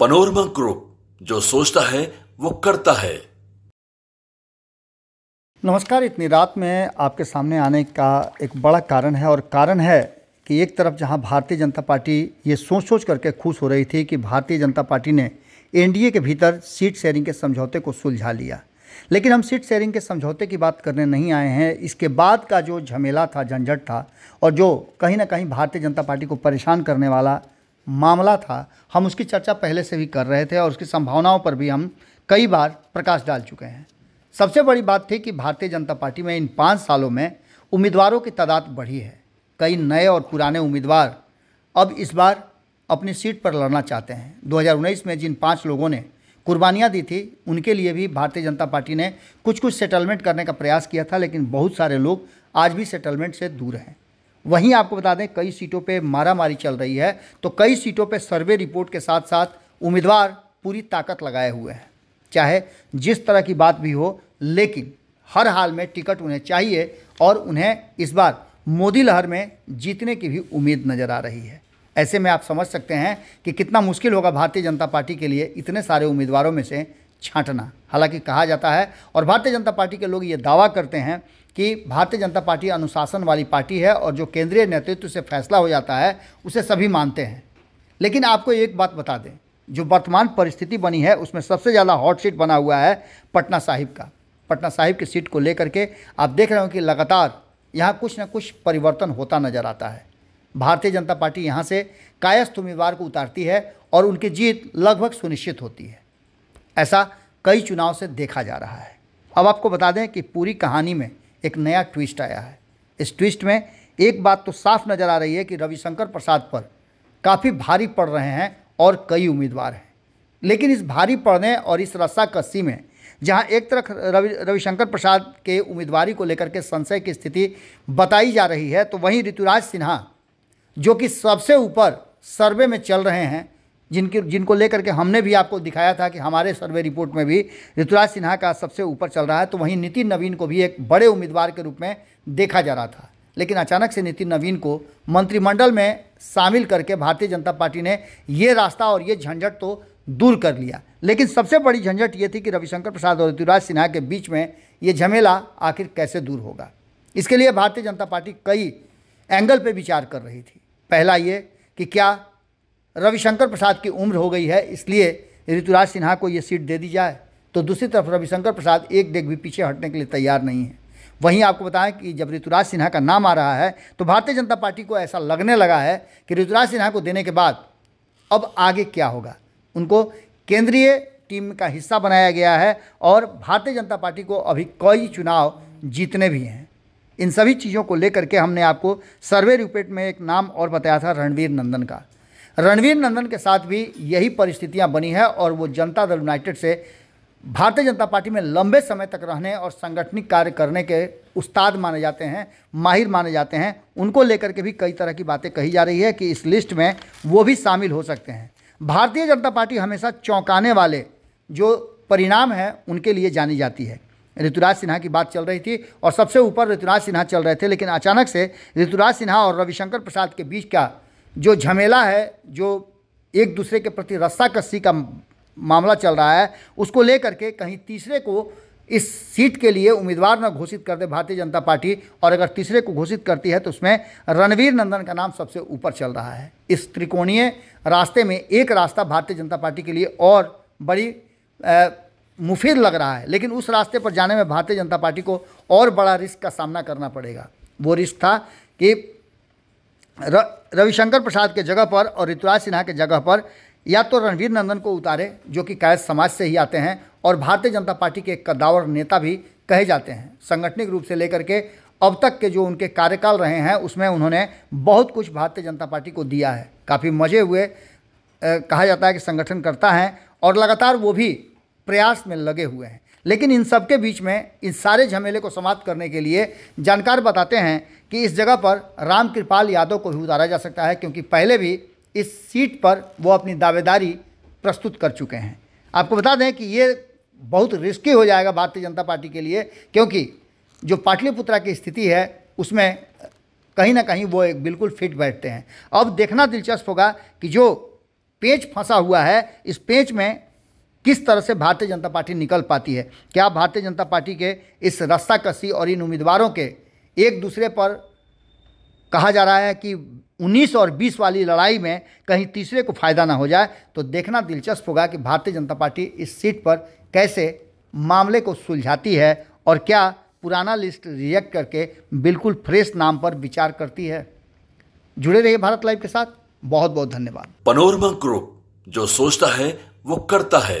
panorama group जो सोचता है वो करता है नमस्कार इतनी रात में आपके सामने आने का एक बड़ा कारण है और कारण है कि एक तरफ जहां भारतीय जनता पार्टी ये सोच सोच करके खुश हो रही थी कि भारतीय जनता पार्टी ने एनडीए के भीतर सीट शेयरिंग के समझौते को सुलझा लिया लेकिन हम सीट शेयरिंग के समझौते की बात करने नहीं आए हैं इसके बाद का जो झमेला था झंझट था और जो कहीं ना कहीं भारतीय जनता पार्टी को परेशान करने वाला मामला था हम उसकी चर्चा पहले से भी कर रहे थे और उसकी संभावनाओं पर भी हम कई बार प्रकाश डाल चुके हैं सबसे बड़ी बात थी कि भारतीय जनता पार्टी में इन पाँच सालों में उम्मीदवारों की तादाद बढ़ी है कई नए और पुराने उम्मीदवार अब इस बार अपनी सीट पर लड़ना चाहते हैं 2019 में जिन पाँच लोगों ने कुर्बानियाँ दी थी उनके लिए भी भारतीय जनता पार्टी ने कुछ कुछ सेटलमेंट करने का प्रयास किया था लेकिन बहुत सारे लोग आज भी सेटलमेंट से दूर हैं वहीं आपको बता दें कई सीटों पर मारामारी चल रही है तो कई सीटों पर सर्वे रिपोर्ट के साथ साथ उम्मीदवार पूरी ताकत लगाए हुए हैं चाहे जिस तरह की बात भी हो लेकिन हर हाल में टिकट उन्हें चाहिए और उन्हें इस बार मोदी लहर में जीतने की भी उम्मीद नज़र आ रही है ऐसे में आप समझ सकते हैं कि कितना मुश्किल होगा भारतीय जनता पार्टी के लिए इतने सारे उम्मीदवारों में से छांटना हालांकि कहा जाता है और भारतीय जनता पार्टी के लोग ये दावा करते हैं कि भारतीय जनता पार्टी अनुशासन वाली पार्टी है और जो केंद्रीय नेतृत्व से फैसला हो जाता है उसे सभी मानते हैं लेकिन आपको एक बात बता दें जो वर्तमान परिस्थिति बनी है उसमें सबसे ज़्यादा हॉट सीट बना हुआ है पटना साहिब का पटना साहिब की सीट को लेकर के आप देख रहे हो कि लगातार यहाँ कुछ ना कुछ परिवर्तन होता नज़र आता है भारतीय जनता पार्टी यहाँ से कायस्थ उम्मीदवार को उतारती है और उनकी जीत लगभग सुनिश्चित होती है ऐसा कई चुनाव से देखा जा रहा है अब आपको बता दें कि पूरी कहानी में एक नया ट्विस्ट आया है इस ट्विस्ट में एक बात तो साफ नज़र आ रही है कि रविशंकर प्रसाद पर काफ़ी भारी पड़ रहे हैं और कई उम्मीदवार हैं लेकिन इस भारी पड़ने और इस कस्सी में जहां एक तरफ रवि रविशंकर प्रसाद के उम्मीदवारी को लेकर के संशय की स्थिति बताई जा रही है तो वहीं ऋतुराज सिन्हा जो कि सबसे ऊपर सर्वे में चल रहे हैं जिनकी जिनको लेकर के हमने भी आपको दिखाया था कि हमारे सर्वे रिपोर्ट में भी ऋतुराज सिन्हा का सबसे ऊपर चल रहा है तो वहीं नितिन नवीन को भी एक बड़े उम्मीदवार के रूप में देखा जा रहा था लेकिन अचानक से नितिन नवीन को मंत्रिमंडल में शामिल करके भारतीय जनता पार्टी ने ये रास्ता और ये झंझट तो दूर कर लिया लेकिन सबसे बड़ी झंझट ये थी कि रविशंकर प्रसाद और ऋतुराज सिन्हा के बीच में ये झमेला आखिर कैसे दूर होगा इसके लिए भारतीय जनता पार्टी कई एंगल पर विचार कर रही थी पहला ये कि क्या रविशंकर प्रसाद की उम्र हो गई है इसलिए ऋतुराज सिन्हा को ये सीट दे दी जाए तो दूसरी तरफ रविशंकर प्रसाद एक डेग भी पीछे हटने के लिए तैयार नहीं है वहीं आपको बताएं कि जब ऋतुराज सिन्हा का नाम आ रहा है तो भारतीय जनता पार्टी को ऐसा लगने लगा है कि ऋतुराज सिन्हा को देने के बाद अब आगे क्या होगा उनको केंद्रीय टीम का हिस्सा बनाया गया है और भारतीय जनता पार्टी को अभी कई चुनाव जीतने भी हैं इन सभी चीज़ों को लेकर के हमने आपको सर्वे रिपोर्ट में एक नाम और बताया था रणवीर नंदन का रणवीर नंदन के साथ भी यही परिस्थितियां बनी है और वो जनता दल यूनाइटेड से भारतीय जनता पार्टी में लंबे समय तक रहने और सांगठनिक कार्य करने के उस्ताद माने जाते हैं माहिर माने जाते हैं उनको लेकर के भी कई तरह की बातें कही जा रही है कि इस लिस्ट में वो भी शामिल हो सकते हैं भारतीय जनता पार्टी हमेशा चौंकाने वाले जो परिणाम हैं उनके लिए जानी जाती है ऋतुराज सिन्हा की बात चल रही थी और सबसे ऊपर ऋतुराज सिन्हा चल रहे थे लेकिन अचानक से ऋतुराज सिन्हा और रविशंकर प्रसाद के बीच का जो झमेला है जो एक दूसरे के प्रति रस्सा कस्सी का मामला चल रहा है उसको लेकर के कहीं तीसरे को इस सीट के लिए उम्मीदवार न घोषित कर दे भारतीय जनता पार्टी और अगर तीसरे को घोषित करती है तो उसमें रणवीर नंदन का नाम सबसे ऊपर चल रहा है इस त्रिकोणीय रास्ते में एक रास्ता भारतीय जनता पार्टी के लिए और बड़ी मुफीद लग रहा है लेकिन उस रास्ते पर जाने में भारतीय जनता पार्टी को और बड़ा रिस्क का सामना करना पड़ेगा वो रिस्क था कि रविशंकर प्रसाद के जगह पर और ऋतुराज सिन्हा के जगह पर या तो रणवीर नंदन को उतारे जो कि कायद समाज से ही आते हैं और भारतीय जनता पार्टी के कदावर नेता भी कहे जाते हैं संगठनिक रूप से लेकर के अब तक के जो उनके कार्यकाल रहे हैं उसमें उन्होंने बहुत कुछ भारतीय जनता पार्टी को दिया है काफ़ी मजे हुए कहा जाता है कि संगठन करता है और लगातार वो भी प्रयास में लगे हुए हैं लेकिन इन सबके बीच में इस सारे झमेले को समाप्त करने के लिए जानकार बताते हैं कि इस जगह पर राम कृपाल यादव को भी उतारा जा सकता है क्योंकि पहले भी इस सीट पर वो अपनी दावेदारी प्रस्तुत कर चुके हैं आपको बता दें कि ये बहुत रिस्की हो जाएगा भारतीय जनता पार्टी के लिए क्योंकि जो पाटलिपुत्रा की स्थिति है उसमें कहीं ना कहीं वो एक बिल्कुल फिट बैठते हैं अब देखना दिलचस्प होगा कि जो पेच फंसा हुआ है इस पेच में किस तरह से भारतीय जनता पार्टी निकल पाती है क्या भारतीय जनता पार्टी के इस रस्ता कसी और इन उम्मीदवारों के एक दूसरे पर कहा जा रहा है कि 19 और 20 वाली लड़ाई में कहीं तीसरे को फायदा ना हो जाए तो देखना दिलचस्प होगा कि भारतीय जनता पार्टी इस सीट पर कैसे मामले को सुलझाती है और क्या पुराना लिस्ट रिजेक्ट करके बिल्कुल फ्रेश नाम पर विचार करती है जुड़े रहिए भारत लाइव के साथ बहुत बहुत धन्यवाद पनोरमा ग्रुप जो सोचता है वो करता है